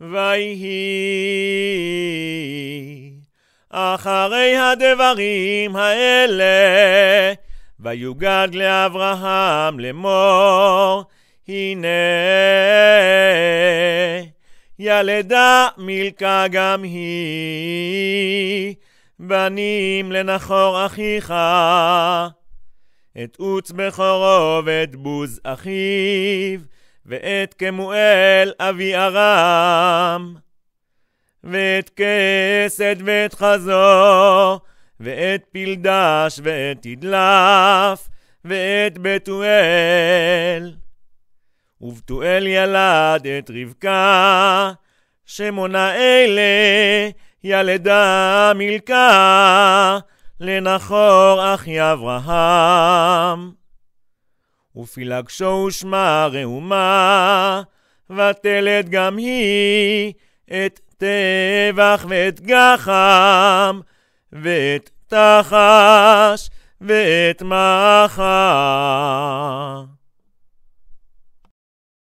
ויהי. אחרי הדברים האלה, ויוגד לאברהם לאמור, הנה, ילדה מילכה גם היא, בנים לנחור אחיך, את עוץ בכורו ואת בוז אחיו, ואת כמואל אבי ארם, ואת כסד ואת חזור, ואת פלדש ואת תדלף, ואת בתואל. ובתואל ילד את רבקה, שמונה אלה ילדה מלכה, לנחור אחי אברהם. ופילגשו ושמה ראומה, ותלד גם היא את טבח ואת גחם, ואת תחש ואת מחר.